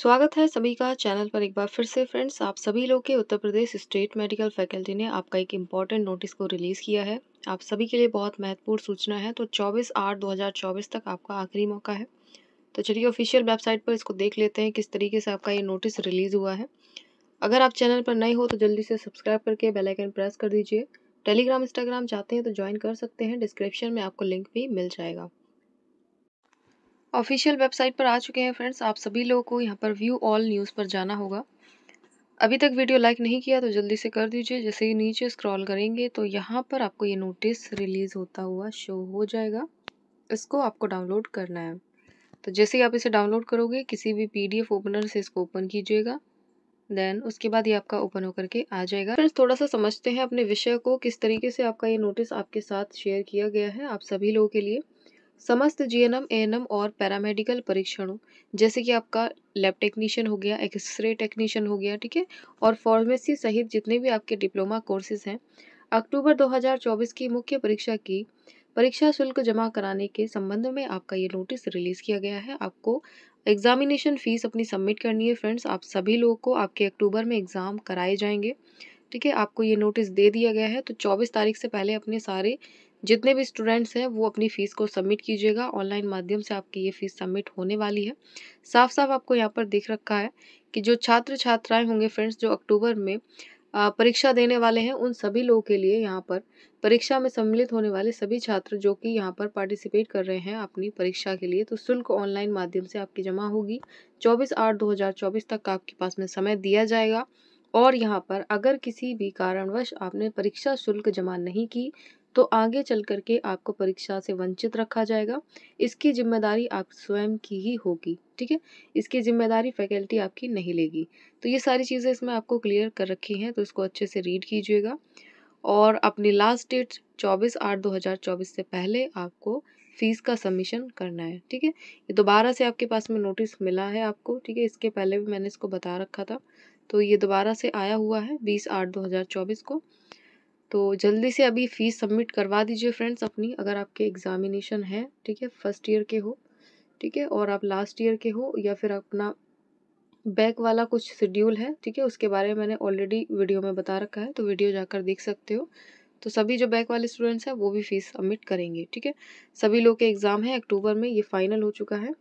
स्वागत है सभी का चैनल पर एक बार फिर से फ्रेंड्स आप सभी लोग के Uttar Pradesh state medical faculty ने आपका एक इम्पॉर्टेंट नोटिस को रिलीज़ किया है आप सभी के लिए बहुत महत्वपूर्ण सूचना है तो 24 आठ 2024 तक आपका आखिरी मौका है तो चलिए ऑफिशियल वेबसाइट पर इसको देख लेते हैं किस तरीके से आपका ये नोटिस रिलीज़ हुआ है अगर आप चैनल पर नए हो तो जल्दी से सब्सक्राइब करके बेलाइकन प्रेस कर दीजिए टेलीग्राम इंस्टाग्राम चाहते हैं तो ज्वाइन कर सकते हैं डिस्क्रिप्शन में आपको लिंक भी मिल जाएगा ऑफिशियल वेबसाइट पर आ चुके हैं फ्रेंड्स आप सभी लोगों को यहाँ पर व्यू ऑल न्यूज़ पर जाना होगा अभी तक वीडियो लाइक नहीं किया तो जल्दी से कर दीजिए जैसे ही नीचे स्क्रॉल करेंगे तो यहाँ पर आपको ये नोटिस रिलीज़ होता हुआ शो हो जाएगा इसको आपको डाउनलोड करना है तो जैसे ही आप इसे डाउनलोड करोगे किसी भी पी ओपनर से इसको ओपन कीजिएगा देन उसके बाद ये आपका ओपन होकर के आ जाएगा फ्रेंड्स थोड़ा सा समझते हैं अपने विषय को किस तरीके से आपका ये नोटिस आपके साथ शेयर किया गया है आप सभी लोगों के लिए समस्त जीएनएम एएनएम और पैरामेडिकल परीक्षणों जैसे कि आपका लैब टेक्नीशियन हो गया एक्सरे टेक्नीशियन हो गया ठीक है और फार्मेसी सहित जितने भी आपके डिप्लोमा कोर्सेज हैं अक्टूबर 2024 की मुख्य परीक्षा की परीक्षा शुल्क जमा कराने के संबंध में आपका ये नोटिस रिलीज़ किया गया है आपको एग्जामिनेशन फीस अपनी सबमिट करनी है फ्रेंड्स आप सभी लोगों को आपके अक्टूबर में एग्ज़ाम कराए जाएंगे ठीक है आपको ये नोटिस दे दिया गया है तो 24 तारीख से पहले अपने सारे जितने भी स्टूडेंट्स हैं वो अपनी फ़ीस को सबमिट कीजिएगा ऑनलाइन माध्यम से आपकी ये फ़ीस सबमिट होने वाली है साफ साफ आपको यहाँ पर दिख रखा है कि जो छात्र छात्राएं होंगे फ्रेंड्स जो अक्टूबर में परीक्षा देने वाले हैं उन सभी लोगों के लिए यहाँ पर परीक्षा में सम्मिलित होने वाले सभी छात्र जो कि यहाँ पर पार्टिसिपेट कर रहे हैं अपनी परीक्षा के लिए तो शुल्क ऑनलाइन माध्यम से आपकी जमा होगी 24 आठ 2024 तक आपके पास में समय दिया जाएगा और यहाँ पर अगर किसी भी कारणवश आपने परीक्षा शुल्क जमा नहीं की तो आगे चल करके आपको परीक्षा से वंचित रखा जाएगा इसकी जिम्मेदारी आप स्वयं की ही होगी ठीक है इसकी जिम्मेदारी फैकल्टी आपकी नहीं लेगी तो ये सारी चीज़ें इसमें आपको क्लियर कर रखी हैं तो इसको अच्छे से रीड कीजिएगा और अपनी लास्ट डेट 24 आठ 2024 से पहले आपको फीस का सबमिशन करना है ठीक है ये दोबारा से आपके पास में नोटिस मिला है आपको ठीक है इसके पहले भी मैंने इसको बता रखा था तो ये दोबारा से आया हुआ है बीस आठ दो हज़ार चौबीस को तो जल्दी से अभी फ़ीस सबमिट करवा दीजिए फ्रेंड्स अपनी अगर आपके एग्ज़ामिनेशन है ठीक है फर्स्ट ईयर के हो ठीक है और आप लास्ट ईयर के हो या फिर अपना बैक वाला कुछ शेड्यूल है ठीक है उसके बारे में मैंने ऑलरेडी वीडियो में बता रखा है तो वीडियो जाकर देख सकते हो तो सभी जो बैक वाले स्टूडेंट्स हैं वो भी फीस सबमिट करेंगे ठीक है सभी लोग के एग्ज़ाम है अक्टूबर में ये फाइनल हो चुका है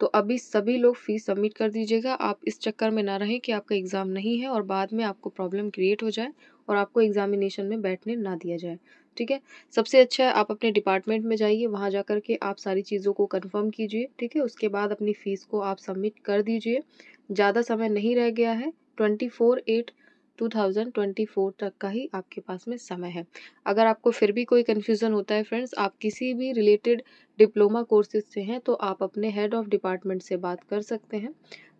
तो अभी सभी लोग फ़ीस सबमिट कर दीजिएगा आप इस चक्कर में ना रहें कि आपका एग्ज़ाम नहीं है और बाद में आपको प्रॉब्लम क्रिएट हो जाए और आपको एग्ज़ामिनेशन में बैठने ना दिया जाए ठीक है सबसे अच्छा है आप अपने डिपार्टमेंट में जाइए वहाँ जा कर के आप सारी चीज़ों को कन्फर्म कीजिए ठीक है उसके बाद अपनी फ़ीस को आप सबमिट कर दीजिए ज़्यादा समय नहीं रह गया है ट्वेंटी फोर एट 2024 तक का ही आपके पास में समय है अगर आपको फिर भी कोई कन्फ्यूज़न होता है फ्रेंड्स आप किसी भी रिलेटेड डिप्लोमा कोर्सेज से हैं तो आप अपने हेड ऑफ डिपार्टमेंट से बात कर सकते हैं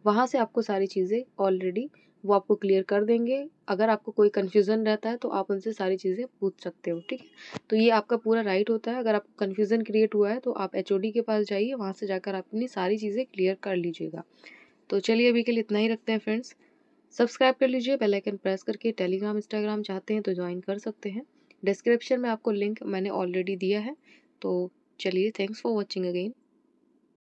वहाँ से आपको सारी चीज़ें ऑलरेडी वो आपको क्लियर कर देंगे अगर आपको कोई कन्फ्यूज़न रहता है तो आप उनसे सारी चीज़ें पूछ सकते हो ठीक है तो ये आपका पूरा राइट होता है अगर आपको कन्फ्यूज़न क्रिएट हुआ है तो आप एच के पास जाइए वहाँ से जाकर आप अपनी सारी चीज़ें क्लियर कर लीजिएगा तो चलिए अभी के लिए इतना ही रखते हैं फ्रेंड्स सब्सक्राइब कर लीजिए बेल आइकन प्रेस करके टेलीग्राम इंस्टाग्राम चाहते हैं तो ज्वाइन कर सकते हैं डिस्क्रिप्शन में आपको लिंक मैंने ऑलरेडी दिया है तो चलिए थैंक्स फॉर वॉचिंग अगेन